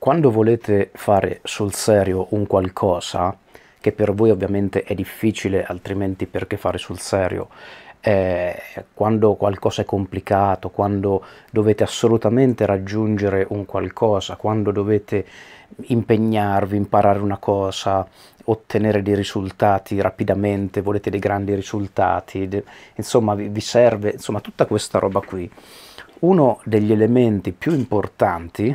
quando volete fare sul serio un qualcosa, che per voi ovviamente è difficile, altrimenti perché fare sul serio, eh, quando qualcosa è complicato, quando dovete assolutamente raggiungere un qualcosa, quando dovete impegnarvi, imparare una cosa, ottenere dei risultati rapidamente, volete dei grandi risultati, de insomma vi, vi serve, insomma tutta questa roba qui. Uno degli elementi più importanti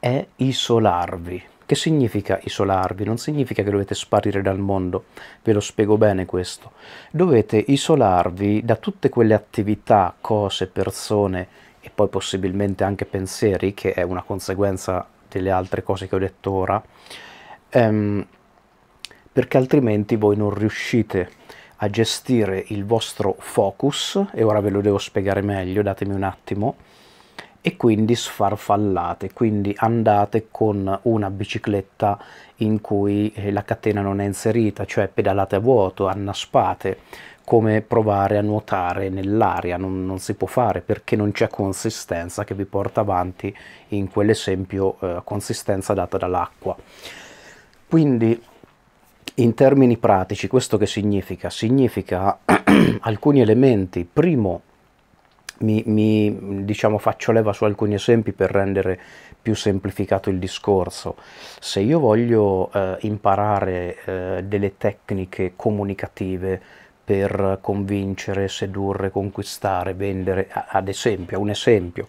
è isolarvi. Che significa isolarvi? Non significa che dovete sparire dal mondo, ve lo spiego bene questo. Dovete isolarvi da tutte quelle attività, cose, persone e poi possibilmente anche pensieri, che è una conseguenza delle altre cose che ho detto ora, ehm, perché altrimenti voi non riuscite a gestire il vostro focus, e ora ve lo devo spiegare meglio, datemi un attimo, e quindi sfarfallate, quindi andate con una bicicletta in cui eh, la catena non è inserita, cioè pedalate a vuoto, annaspate, come provare a nuotare nell'aria, non, non, si può fare perché non c'è consistenza che vi porta avanti in quell'esempio eh, consistenza data dall'acqua. Quindi in termini pratici questo che significa? Significa alcuni elementi, primo mi, mi, diciamo, faccio leva su alcuni esempi per rendere più semplificato il discorso. Se io voglio eh, imparare eh, delle tecniche comunicative per convincere, sedurre, conquistare, vendere, ad esempio, un esempio,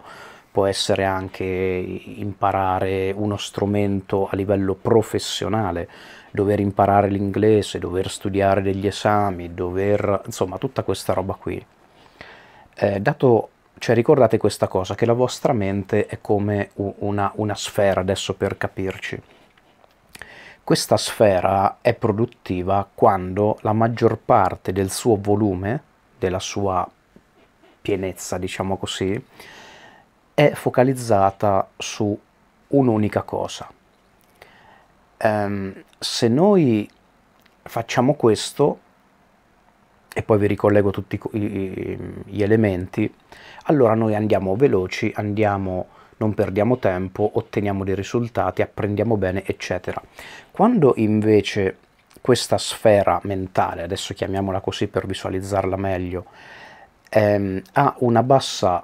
può essere anche imparare uno strumento a livello professionale, dover imparare l'inglese, dover studiare degli esami, dover, insomma, tutta questa roba qui eh, dato, cioè ricordate questa cosa, che la vostra mente è come una, una sfera, adesso per capirci. Questa sfera è produttiva quando la maggior parte del suo volume, della sua pienezza, diciamo così, è focalizzata su un'unica cosa. Um, se noi facciamo questo, e poi vi ricollego tutti gli elementi, allora noi andiamo veloci, andiamo, non perdiamo tempo, otteniamo dei risultati, apprendiamo bene, eccetera. Quando invece questa sfera mentale, adesso chiamiamola così per visualizzarla meglio, ehm, ha bassa,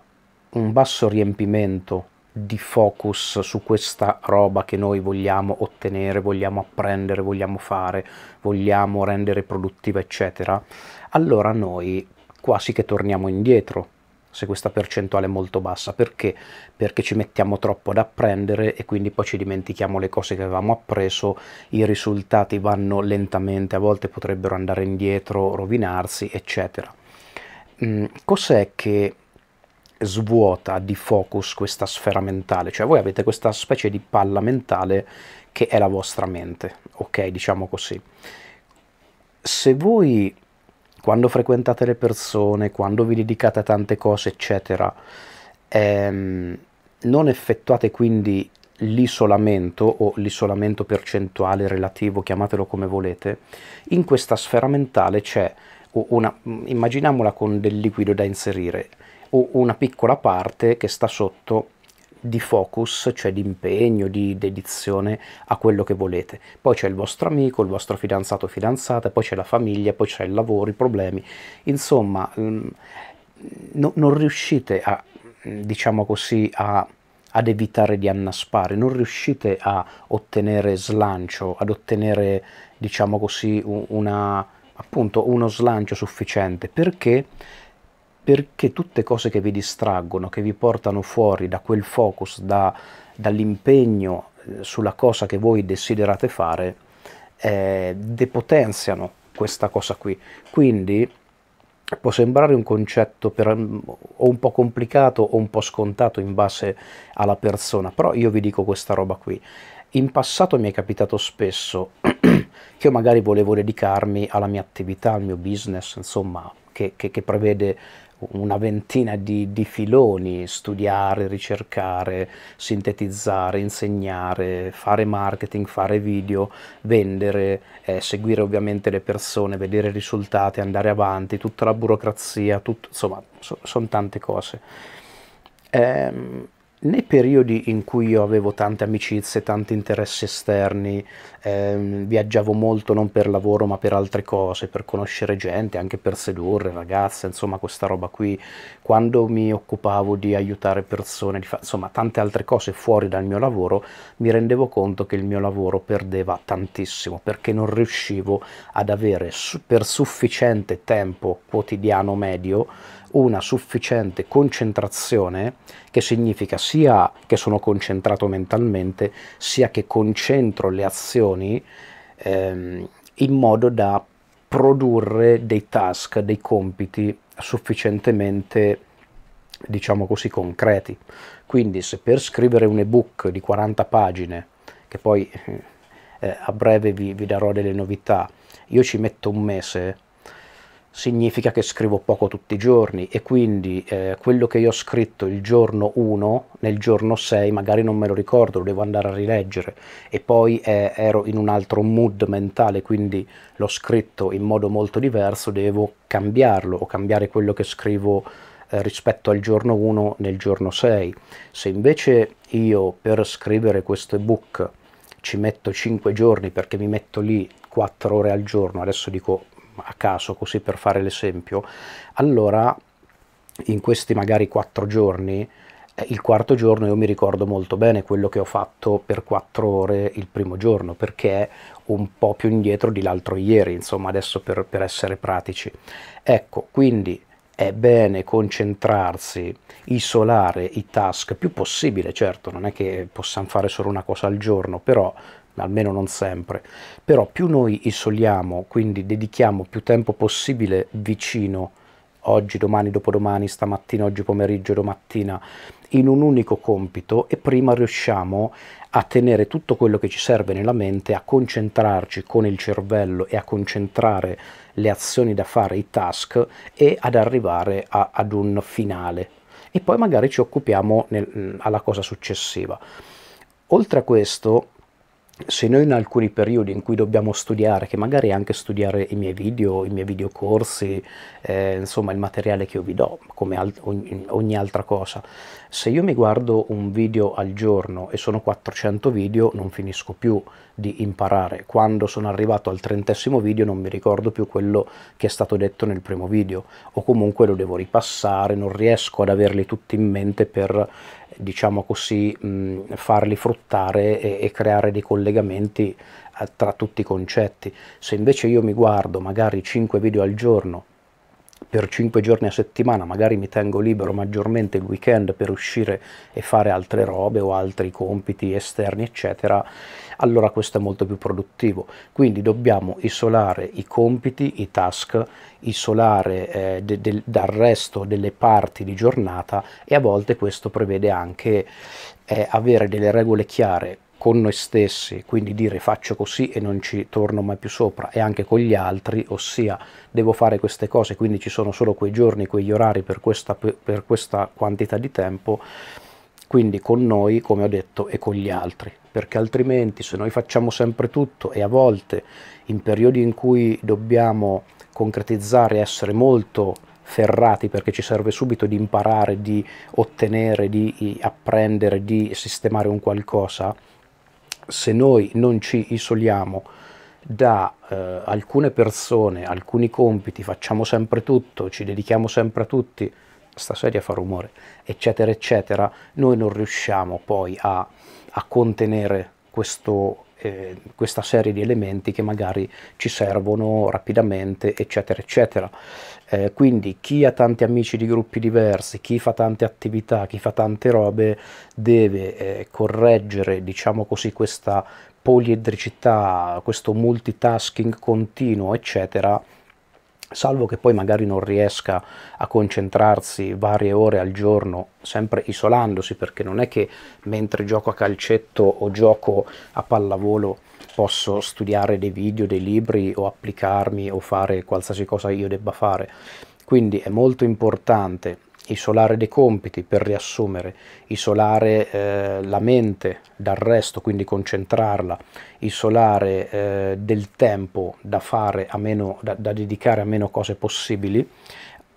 un basso riempimento di focus su questa roba che noi vogliamo ottenere, vogliamo apprendere, vogliamo fare, vogliamo rendere produttiva, eccetera, allora noi quasi che torniamo indietro se questa percentuale è molto bassa. Perché? Perché ci mettiamo troppo ad apprendere e quindi poi ci dimentichiamo le cose che avevamo appreso, i risultati vanno lentamente, a volte potrebbero andare indietro, rovinarsi, eccetera. Mm, cos'è che svuota di focus questa sfera mentale? Cioè voi avete questa specie di palla mentale che è la vostra mente, ok? Diciamo così. Se voi quando frequentate le persone, quando vi dedicate a tante cose, eccetera, ehm, non effettuate quindi l'isolamento o l'isolamento percentuale relativo, chiamatelo come volete, in questa sfera mentale c'è una, immaginiamola con del liquido da inserire, o una piccola parte che sta sotto di focus, cioè di impegno, di dedizione a quello che volete. Poi c'è il vostro amico, il vostro fidanzato o fidanzata, poi c'è la famiglia, poi c'è il lavoro, i problemi. Insomma, mm, no, non riuscite a, diciamo così, a ad evitare di annaspare, non riuscite a ottenere slancio, ad ottenere, diciamo così, una, appunto, uno slancio sufficiente perché perché tutte cose che vi distraggono, che vi portano fuori da quel focus, da, dall'impegno eh, sulla cosa che voi desiderate fare, eh, depotenziano questa cosa qui. Quindi può sembrare un concetto per, mm, o un po' complicato o un po' scontato in base alla persona, però io vi dico questa roba qui. In passato mi è capitato spesso che io magari volevo dedicarmi alla mia attività, al mio business, insomma, che, che, che prevede una ventina di, di, filoni, studiare, ricercare, sintetizzare, insegnare, fare marketing, fare video, vendere, eh, seguire ovviamente le persone, vedere i risultati, andare avanti, tutta la burocrazia, tutto, insomma so, sono tante cose. Eh, nei periodi in cui io avevo tante amicizie, tanti interessi esterni, ehm, viaggiavo molto non per lavoro ma per altre cose, per conoscere gente, anche per sedurre ragazze, insomma questa roba qui, quando mi occupavo di aiutare persone, di insomma tante altre cose fuori dal mio lavoro, mi rendevo conto che il mio lavoro perdeva tantissimo perché non riuscivo ad avere su per sufficiente tempo quotidiano medio una sufficiente concentrazione, che significa sia che sono concentrato mentalmente, sia che concentro le azioni ehm, in modo da produrre dei task, dei compiti sufficientemente diciamo così concreti quindi se per scrivere un ebook di 40 pagine che poi eh, a breve vi, vi darò delle novità io ci metto un mese significa che scrivo poco tutti i giorni e quindi eh, quello che io ho scritto il giorno 1, nel giorno 6 magari non me lo ricordo, lo devo andare a rileggere e poi eh, ero in un altro mood mentale, quindi l'ho scritto in modo molto diverso, devo cambiarlo o cambiare quello che scrivo eh, rispetto al giorno 1 nel giorno 6. Se invece io per scrivere questo ebook ci metto 5 giorni perché mi metto lì 4 ore al giorno, adesso dico a caso così per fare l'esempio, allora in questi magari quattro giorni, eh, il quarto giorno io mi ricordo molto bene quello che ho fatto per quattro ore il primo giorno, perché un po' più indietro di l'altro ieri, insomma adesso per, per essere pratici. Ecco, quindi è bene concentrarsi, isolare i task più possibile, certo non è che possiamo fare solo una cosa al giorno, però almeno non sempre, però più noi isoliamo, quindi dedichiamo più tempo possibile vicino, oggi, domani, dopodomani, stamattina, oggi pomeriggio, domattina, in un unico compito e prima riusciamo a tenere tutto quello che ci serve nella mente, a concentrarci con il cervello e a concentrare le azioni da fare, i task e ad arrivare a, ad un finale. E poi magari ci occupiamo nel, alla cosa successiva. Oltre a questo, se noi in alcuni periodi in cui dobbiamo studiare, che magari anche studiare i miei video, i miei videocorsi, eh, insomma il materiale che io vi do, come al ogni, ogni, altra cosa, se io mi guardo un video al giorno e sono 400 video non finisco più di imparare. Quando sono arrivato al trentesimo video non mi ricordo più quello che è stato detto nel primo video o comunque lo devo ripassare, non riesco ad averli tutti in mente per diciamo così mh, farli fruttare e, e creare dei collegamenti eh, tra tutti i concetti. Se invece io mi guardo magari 5 video al giorno per 5 giorni a settimana, magari mi tengo libero maggiormente il weekend per uscire e fare altre robe o altri compiti esterni, eccetera, allora questo è molto più produttivo. Quindi dobbiamo isolare i compiti, i task, isolare eh, de de dal resto delle parti di giornata e a volte questo prevede anche eh, avere delle regole chiare con noi stessi, quindi dire faccio così e non ci torno mai più sopra, e anche con gli altri, ossia devo fare queste cose, quindi ci sono solo quei giorni, quegli orari per questa, per questa quantità di tempo, quindi con noi, come ho detto, e con gli altri, perché altrimenti se noi facciamo sempre tutto e a volte in periodi in cui dobbiamo concretizzare, essere molto ferrati perché ci serve subito di imparare, di ottenere, di apprendere, di sistemare un qualcosa, se noi non ci isoliamo da eh, alcune persone, alcuni compiti, facciamo sempre tutto, ci dedichiamo sempre a tutti, sta sedia fa rumore, eccetera, eccetera, noi non riusciamo poi a, a contenere questo eh, questa serie di elementi che magari ci servono rapidamente, eccetera, eccetera. Eh, quindi chi ha tanti amici di gruppi diversi, chi fa tante attività, chi fa tante robe, deve eh, correggere, diciamo così, questa poliedricità, questo multitasking continuo, eccetera, salvo che poi magari non riesca a concentrarsi varie ore al giorno, sempre isolandosi, perché non è che mentre gioco a calcetto o gioco a pallavolo posso studiare dei video, dei libri o applicarmi o fare qualsiasi cosa io debba fare. Quindi è molto importante isolare dei compiti per riassumere, isolare eh, la mente dal resto, quindi concentrarla, isolare eh, del tempo da, a meno, da, da dedicare a meno cose possibili,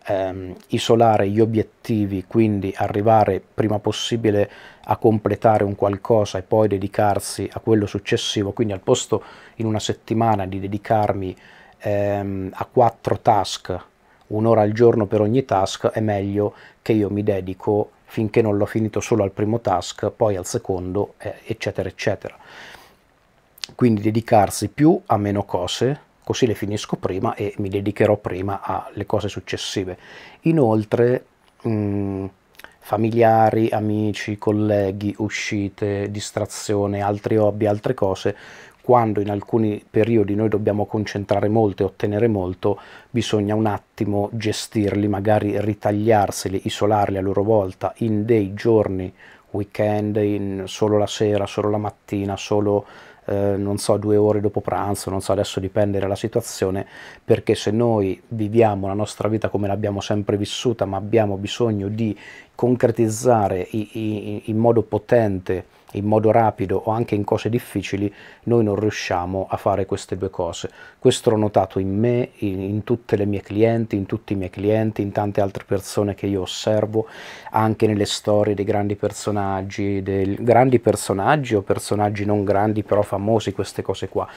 ehm, isolare gli obiettivi, quindi arrivare prima possibile a completare un qualcosa e poi dedicarsi a quello successivo, quindi al posto in una settimana di dedicarmi ehm, a quattro task un'ora al giorno per ogni task è meglio che io mi dedico finché non l'ho finito solo al primo task, poi al secondo, eh, eccetera, eccetera. Quindi dedicarsi più a meno cose, così le finisco prima e mi dedicherò prima alle cose successive. Inoltre, mh, mm, familiari, amici, colleghi, uscite, distrazione, altri hobby, altre cose, quando in alcuni periodi noi dobbiamo concentrare molto e ottenere molto, bisogna un attimo gestirli, magari ritagliarseli, isolarli a loro volta in dei giorni, weekend, in solo la sera, solo la mattina, solo eh, non so, due ore dopo pranzo, non so, adesso dipende dalla situazione, perché se noi viviamo la nostra vita come l'abbiamo sempre vissuta, ma abbiamo bisogno di concretizzare in modo potente in modo rapido o anche in cose difficili, noi non riusciamo a fare queste due cose. Questo l'ho notato in me, in, in tutte le mie clienti, in tutti i miei clienti, in tante altre persone che io osservo, anche nelle storie dei grandi personaggi, dei grandi personaggi o personaggi non grandi però famosi, queste cose qua.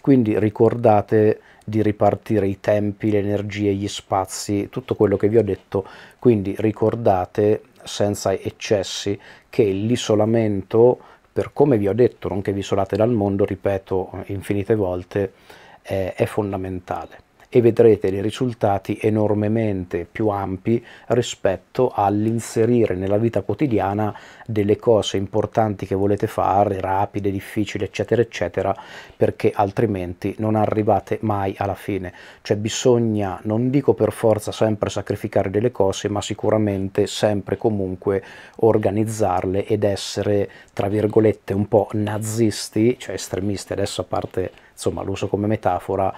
Quindi ricordate di ripartire i tempi, le energie, gli spazi, tutto quello che vi ho detto, quindi ricordate senza eccessi che l'isolamento, per come vi ho detto, non che vi isolate dal mondo, ripeto infinite volte, è, eh, è fondamentale e vedrete dei risultati enormemente più ampi rispetto all'inserire nella vita quotidiana delle cose importanti che volete fare, rapide, difficili, eccetera, eccetera, perché altrimenti non arrivate mai alla fine. Cioè bisogna, non dico per forza sempre sacrificare delle cose, ma sicuramente sempre comunque organizzarle ed essere, tra virgolette, un po' nazisti, cioè estremisti, adesso a parte insomma l'uso come metafora,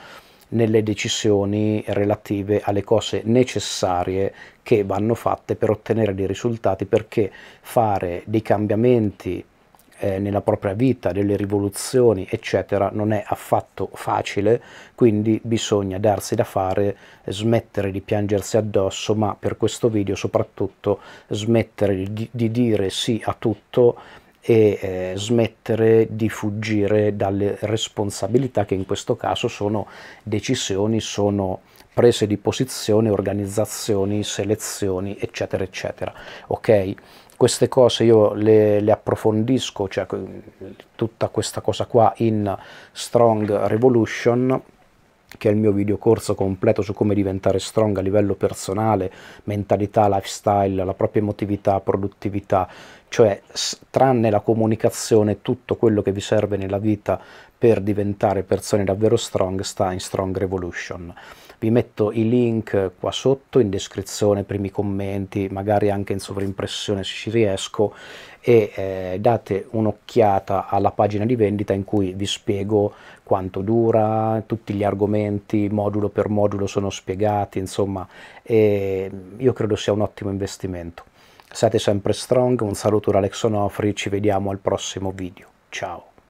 nelle decisioni relative alle cose necessarie che vanno fatte per ottenere dei risultati, perché fare dei cambiamenti eh, nella propria vita, delle rivoluzioni, eccetera, non è affatto facile, quindi bisogna darsi da fare, smettere di piangersi addosso, ma per questo video soprattutto smettere di, di dire sì a tutto e eh, smettere di fuggire dalle responsabilità che in questo caso sono decisioni, sono prese di posizione, organizzazioni, selezioni, eccetera, eccetera. Ok? Queste cose io le, le approfondisco, cioè tutta questa cosa qua in Strong Revolution che è il mio videocorso completo su come diventare strong a livello personale, mentalità, lifestyle, la propria emotività, produttività, cioè tranne la comunicazione tutto quello che vi serve nella vita per diventare persone davvero strong sta in Strong Revolution vi metto i link qua sotto in descrizione, primi commenti, magari anche in sovrimpressione se ci riesco e eh, date un'occhiata alla pagina di vendita in cui vi spiego quanto dura, tutti gli argomenti, modulo per modulo sono spiegati, insomma io credo sia un ottimo investimento. State sempre strong, un saluto da Alex Onofri, ci vediamo al prossimo video, ciao!